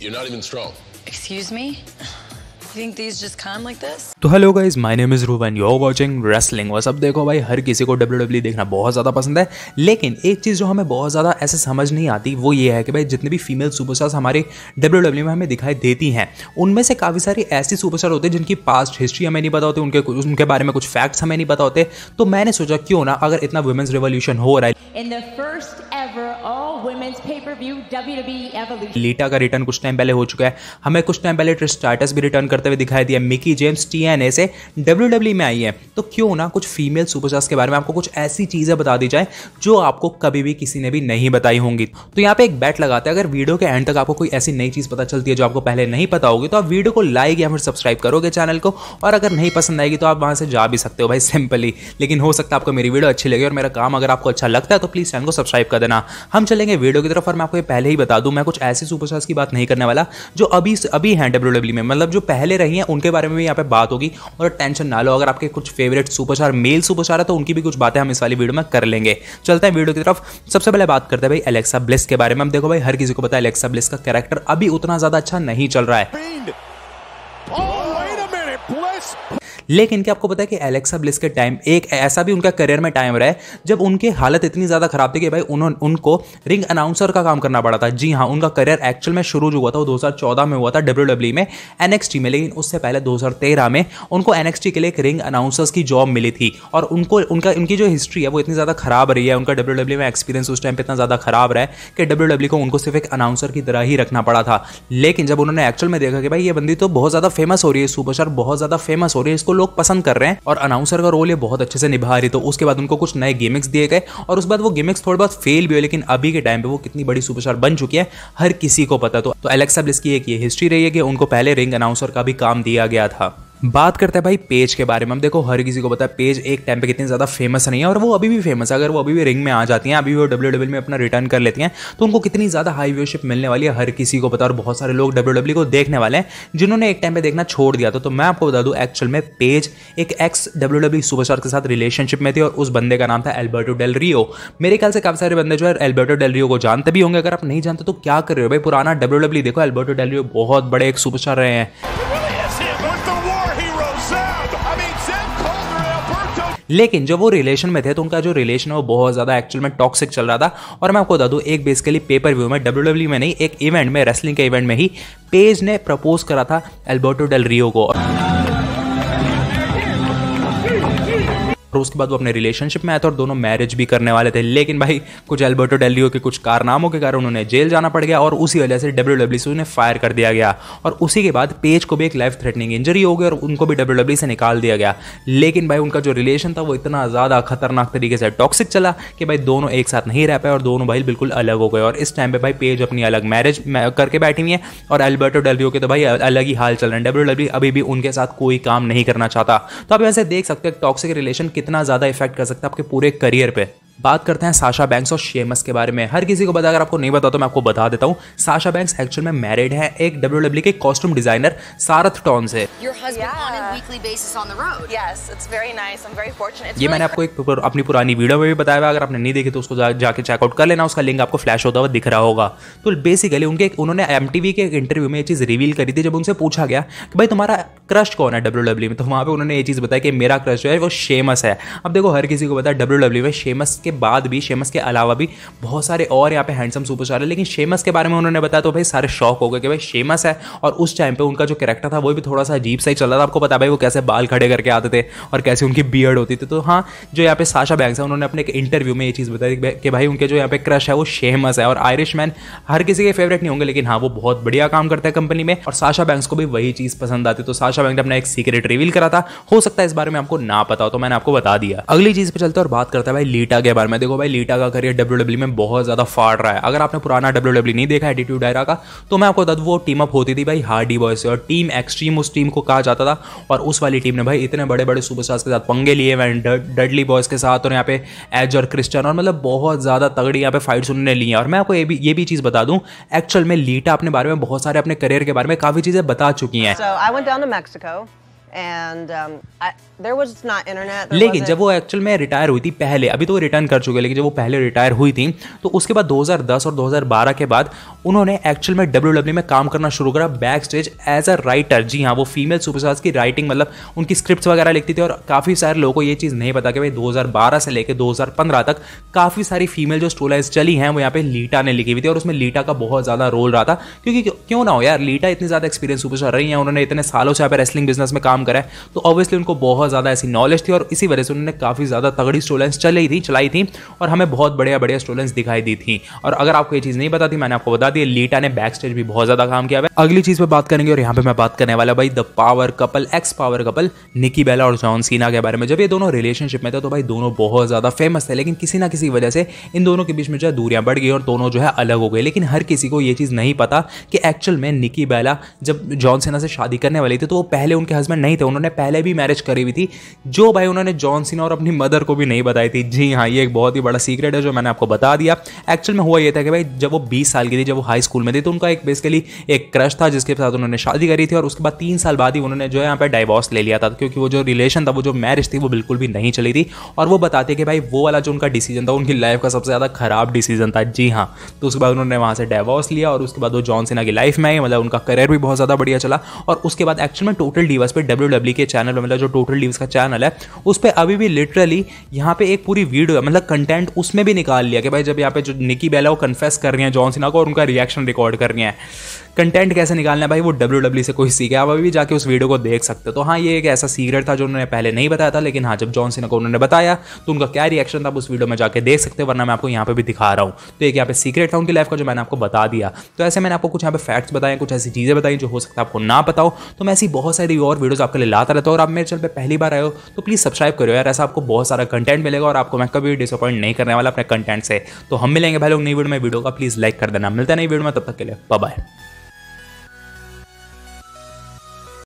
You're not even strong. Excuse me? तो hello guys my name is Ruban and you are watching wrestling बस सब देखो भाई हर किसी को डब्ल्यू डब्ल्यू e देखना बहुत ज़्यादा पसंद है लेकिन एक चीज़ जो हमें बहुत ज़्यादा ऐसे समझ नहीं आती वो ये है कि भाई जितने भी फीमेल सुपरस्टार्स हमारे डब्ल्यू डब्ल्यू e में हमें दिखाई देती हैं उनमें से काफ़ी सारी ऐसी सुपरस्टार होते हैं जिनकी पास्ट हिस्ट्री हमें नहीं पता होती उनके उनके बारे में कुछ फैक्ट्स हमें नहीं पता होते तो मैंने सोचा क्यों ना अगर इतना वुमेंस रेवोल्यूशन हो रहा है In the first ever all women's pay-per-view WWE Evolution. लीटा का रिटर्न कुछ टाइम पहले हो चुका है हमें कुछ टाइम पहले ट्रिस्टाटस भी रिटर्न कर करते हुए दिखाई दिया मिकी जेम्स टी से डब्ल्यू में आई है तो क्यों ना कुछ फीमेल सुपरस्टार्स के बारे में आपको कुछ ऐसी चीज़ें बता दी जाए जो आपको कभी भी किसी ने भी नहीं बताई होंगी तो यहाँ पे एक बैट लगाते हैं अगर वीडियो के एंड तक आपको कोई ऐसी नई चीज़ पता चलती है जो आपको पहले नहीं पता होगी तो आप वीडियो को लाइक या फिर सब्सक्राइब करोगे चैनल को और अगर नहीं पसंद आएगी तो आप वहां से जा भी सकते हो भाई सिंपली लेकिन हो सकता है आपको मेरी वीडियो अच्छी लगे और मेरा काम अगर आपको अच्छा लगता है तो प्लीज़ चैनल को सब्सक्राइब कर देना हम चलेंगे वीडियो की तरफ और मैं आपको पहले ही बता दूं मैं कुछ ऐसे सुपरस्टार्स की बात नहीं करने वाला जो अभी अभी हैं डब्ल्यू e में मतलब जो पहले पहले रही हैं उनके बारे में भी यहाँ पे बात होगी और टेंशन ना लो अगर आपके कुछ फेवरेट सुपरस्टार मेल सुपरस्टार है तो उनकी भी कुछ बातें हम इस वाली वीडियो में कर लेंगे चलते हैं वीडियो की तरफ सबसे पहले बात करते हैं भाई एलेक्सा ब्लिस के बारे में हम देखो भाई हर किसी को पता है एलेक्सा ब्लिस का कैरेक्टर अभी उतना ज़्यादा अच्छा नहीं चल रहा है लेकिन क्या आपको पता है कि एलेक्सा ब्लिस के टाइम एक ऐसा भी उनका करियर में टाइम रहा है जब उनकी हालत इतनी ज़्यादा खराब थी कि भाई उन्होंने उनको रिंग अनाउंसर का काम करना पड़ा था जी हाँ उनका करियर एक्चुअल में शुरू जो हुआ था वो दो में हुआ था डब्ल्यू e में एन में लेकिन उससे पहले दो में उनको एन के लिए एक रिंग अनाउंसर्स की जॉब मिली थी और उनको उनका उनकी जो हिस्ट्री है वो इतनी ज़्यादा खराब रही है उनका डब्ल्यू e में एक्सपीरियंस उस टाइम पर इतना ज़्यादा खराब रहा है कि डब्ल्यू e को उनको सिर्फ एक अनाउंसर की तरह ही रखना पड़ा था लेकिन जब उन्होंने एक्चुअल में देखा कि भाई ये बंदी तो बहुत ज़्यादा फेमस हो रही है सुपरस्टार बहुत ज़्यादा फेमस हो रही है इसको लोग पसंद कर रहे हैं और अनाउंसर का रोल ये बहुत अच्छे से निभा रही तो उसके बाद उनको कुछ नए गेमिक्स दिए गए और उस बाद वो गेमिक्स थोड़े बहुत फेल भी हुए लेकिन अभी के टाइम पे वो कितनी बड़ी सुपरस्टार बन चुकी है हर किसी को पता तो, तो एलेक्सा ब्लिस की एक ये हिस्ट्री रही है कि उनको पहले रिंग अनाउंसर का भी काम दिया गया था बात करते हैं भाई पेज के बारे में हम देखो हर किसी को पता है पेज एक टाइम पे कितनी ज़्यादा फेमस नहीं है और वो अभी भी फेमस है अगर वो अभी भी रिंग में आ जाती हैं अभी भी वो डब्ल्यू डब्ल्यू e में अपना रिटर्न कर लेती हैं तो उनको कितनी ज़्यादा हाई व्यूशिप मिलने वाली है हर किसी को पता और बहुत सारे लोग डब्ल्यू डब्ल्यू e को देखने वाले हैं जिन्होंने एक टाइम पर देखना छोड़ दिया था तो मैं आपको बता दूँ एक्चुअल में पेज एक एक्स डब्ल्यू डब्ल्यू सुपरस्टार के साथ रिलेशनशिप में थी और उस बंदे का नाम था एल्बर्टो डेल रियो मेरे ख्याल से काफ़ी सारे बंदे जो है एल्बर्टो डेल रियो को जानते भी होंगे अगर आप नहीं जानते तो क्या कर रहे हो भाई पुराना डब्ल्यू डब्ल्यू e देखो एल्बर्टो डेल रियो बहुत बड़े एक सुपरस्टार रहे हैं लेकिन जब वो रिलेशन में थे तो उनका जो रिलेशन है वो बहुत ज़्यादा एक्चुअल में टॉक्सिक चल रहा था और मैं आपको बता दूँ एक बेसिकली पेपर व्यू में डब्ल्यू डब्ल्यू e में नहीं एक इवेंट में रेसलिंग के इवेंट में ही पेज ने प्रपोज करा था एल्बर्टो डेल रियो को और उसके बाद वो अपने रिलेशनशिप में आए थे और दोनों मैरिज भी करने वाले थे लेकिन भाई कुछ एल्बर्टो डेलियो के कुछ कारनामों के कारण उन्हें जेल जाना पड़ गया और उसी वजह से डब्ल्यू डब्ल्यू सी उन्हें फायर कर दिया गया और उसी के बाद पेज को भी एक लाइफ थ्रेटनिंग इंजरी हो गई और उनको भी डब्ल्यू डब्ल्यू से निकाल दिया गया लेकिन भाई उनका जो रिलेशन था वो इतना ज़्यादा खतरनाक तरीके से टॉक्सिक चला कि भाई दोनों एक साथ नहीं रह पाए और दोनों भाई बिल्कुल अलग हो गए और इस टाइम पर भाई पेज अपनी अलग मैरिज करके बैठी हुई है और एल्बर्टो डेलियो के तो भाई अलग ही हाल चल रहे हैं डब्ल्यू अभी भी उनके साथ कोई काम नहीं करना चाहता तो आप वैसे देख सकते हो टॉक्सिक रिलेशन कितना ज़्यादा इफेक्ट कर सकता है आपके पूरे करियर पर बात करते हैं साशा बैंक्स और शेमस के बारे में हर किसी को पता अगर आपको नहीं बता तो मैं आपको बता देता हूँ साशा बैंक्स एक्चुअल में मैरिड है एक डब्ल्यू डब्ल्यू e के कॉस्ट्यूम डिजाइनर सारथ टॉन से ये मैंने आपको एक अपनी पुरानी वीडियो में भी बताया अगर आपने नहीं देखी तो उसको जाके चेकआउट कर लेना उसका लिंक आपको फ्लैश होता हुआ दिख रहा होगा तो बेसिकली उनके उन्होंने एम के एक इंटरव्यू में ये चीज़ रिवील करी थी जब उनसे पूछा गया कि भाई तुम्हारा क्रश कौन है डब्ल्यू डब्ल्यू e में तो वहाँ पर उन्होंने ये चीज़ बताया कि मेरा क्रश जो है वो शेमस है अब देखो हर किसी को पता है डब्ल्यू डब्ल्यू e में शेमस के के बाद भी शेमस के अलावा भी बहुत सारे और यहाँ पे हैंडसम सुपरस्टार है लेकिन शेमस के बारे में उन्होंने बताया तो भाई सारे शौक हो गए कि भाई शेमस है और उस टाइम पर उनका जो करेक्टर था वो भी थोड़ा सा अजीब सा ही चल रहा था आपको पता भाई वो कैसे बाल खड़े करके आते थे और कैसे उनकी बियर्ड होती थी तो हाँ जो यहाँ पे साशा बैंक है उन्होंने अपने एक इंटरव्यू में ये चीज़ बताई कि भाई उनके जो यहाँ पे क्रश है वो शेमस है और आयरिश मैन हर किसी के फेवरेट नहीं होंगे लेकिन हाँ वो बहुत बढ़िया काम करता है कंपनी में और साशा बैंक्स को भी वही चीज़ पसंद आती तो साशा बैंक ने अपना एक सीक्रेट रिवील करा था हो सकता है इस बारे में आपको ना पता हो तो मैंने आपको बता दिया अगली चीज़ पे चलते और बात करता है भाई लीटा के बार में देखो भाई लीटा का करियर डब्ल्यू e में बहुत ज़्यादा फाड़ रहा है अगर आपने पुराना डब्ल्यू e नहीं देखा एटीट्यूड डायरा का तो मैं आपको बता दूँ वो टीम अप होती थी भाई हार्डी बॉय से और टीम एक्सट्रीम उस टीम को कहा जाता था और उस वाली टीम ने भाई इतने बड़े बड़े सुपरस्टार्स के साथ पंगे लिए हुए डडली बॉयज के साथ और यहाँ पे एज और क्रिस्टन और मतलब बहुत ज़्यादा तगड़ी यहाँ पे फाइट्स उन्होंने ली और मैं आपको ये भी ये भी चीज़ बता दूँ एक्चुअल में लीटा अपने बारे में बहुत सारे अपने करियर के बारे में काफ़ी चीज़ें बता चुकी हैं so, Um, लेकिन जब वो एक्चुअल में रिटायर हुई थी पहले अभी तो वो रिटर्न कर चुके लेकिन जब वो पहले रिटायर हुई थी तो उसके बाद 2010 और 2012 के बाद उन्होंने एक्चुअल में डब्ल्यू डब्ल्यू e में काम करना शुरू करा back stage as a writer जी हाँ वो फीमेल सुपरस्टार्स की राइटिंग मतलब उनकी स्क्रिप्ट वगैरह लिखती थी और काफ़ी सारे लोगों को ये चीज़ नहीं पता कि भाई दो से लेकर दो तक काफ़ी सारी फीमेल जो स्टोलाइज चली हैं वो यहाँ पे लीटा ने लिखी हुई थी और उसमें लीटा का बहुत ज़्यादा रोल रहा था क्योंकि क्यों ना हो यार लीटा इतनी ज़्यादा एक्सपीरियंस सुपरस्टार रही हैं उन्होंने इतने सालों से यहाँ पे रेसलिंग बिजनेस में काम काम करा है तो ऑब्वियसली उनको बहुत ज़्यादा ऐसी नॉलेज थी और इसी वजह से उन्होंने काफ़ी ज़्यादा तगड़ी स्टोलेंस लाइन्स चली थी चलाई थी और हमें बहुत बढ़िया बढ़िया स्टोलेंस दिखाई दी थी और अगर आपको ये चीज़ नहीं पता थी मैंने आपको बता दी लीटा ने बैक स्टेज भी बहुत ज़्यादा काम किया है अगली चीज़ पर बात करेंगे और यहाँ पर मैं बात करने वाला भाई the power couple ex power couple Nikki Bella और जॉन सीना के बारे में जब ये दोनों रिलेशनशिप में थे तो भाई दोनों बहुत ज़्यादा फेमस थे लेकिन किसी ना किसी वजह से इन दोनों के बीच में जो है दूरियाँ बढ़ गई और दोनों जो है अलग हो गए लेकिन हर किसी को ये चीज़ नहीं पता कि एक्चुअल में निकी बेला जब जॉन सेना से शादी करने वाली थी तो वो पहले उनके हस्बैंड नहीं थे उन्होंने पहले भी मैरिज करी हुई थी जो भाई उन्होंने जॉन सीना और अपनी मदर को भी नहीं बताई थी जी हाँ ये एक बहुत ही बड़ा सीक्रेट है जो मैंने आपको बता दिया एक्चुअल में हुआ ये था कि भाई जब वो बीस साल की थी जब वो हाई स्कूल में थी तो उनका एक बेसिकली एक क्रश था जिसके साथ उन्होंने शादी करी थी और उसके बाद तीन साल बाद ही उन्होंने जो है यहाँ पर डाइवोर्स ले लिया था क्योंकि वो जो रिलेशन था वो जो मैरिज थी वो बिल्कुल भी नहीं चली थी और वो बताते कि भाई वो वाला जो उनका डिसीजन था उनकी लाइफ का सबसे ज़्यादा खराब डिसीजन था जी हाँ तो उसके बाद उन्होंने वहाँ से डाइवोर्स लिया और उसके बाद वो जॉन सिन्हा की लाइफ में आई मतलब उनका करियर भी बहुत ज़्यादा बढ़िया चला और उसके बाद एक्चुअल में टोटल डिवर्स पे डब्ल्यू डब्ल्यू के चैनल मतलब जो टोटल लीव्स का चैनल है उस पर अभी भी लिटरली यहाँ पे एक पूरी वीडियो मतलब कंटेंट उसमें भी निकाल लिया कि भाई जब यहाँ पे जो निकी बेला वो कन्फेस कर रही हैं जॉन सिन्हा को और उनका रिएक्शन रिकॉर्ड कर रही है कंटेंट कैसे निकालना है भाई वो डब्ल्यू डब्ल्यू से कोई सीखा आप अभी भी जाके उस वीडियो को देख सकते हो तो हाँ ये एक ऐसा सीक्रेट था जो उन्होंने पहले नहीं बताया था लेकिन हाँ जब जॉन सिन्हा को उन्होंने बताया तो उनका क्या रिएक्शन था आप उस वीडियो में जाके देख सकते वरना मैं आपको यहाँ पे भी दिखा रहा हूँ तो एक यहाँ पे सीक्रेट था उनकी लाइफ का जो मैंने आपको बता दिया तो ऐसे मैंने आपको कुछ यहाँ पे फैक्ट्स बताए कुछ ऐसी चीज़ें बताई जो हो सकता है आपको ना बताओ तो मैं ऐसी बहुत सारी और वीडियोज़ आपके लिए लाता रहता हूँ और आप मेरे चैनल पर पहली बार आए हो तो प्लीज़ सब्सक्राइब करो यार ऐसा आपको बहुत सारा कंटेंट मिलेगा और आपको मैं कभी डिसअपॉइंट नहीं करने वाला अपने कंटेंट से तो हम मिलेंगे भाई लोग नई वीडियो में वीडियो का प्लीज़ लाइक कर देना मिलता है नई वीडियो में तब तक के लिए बाय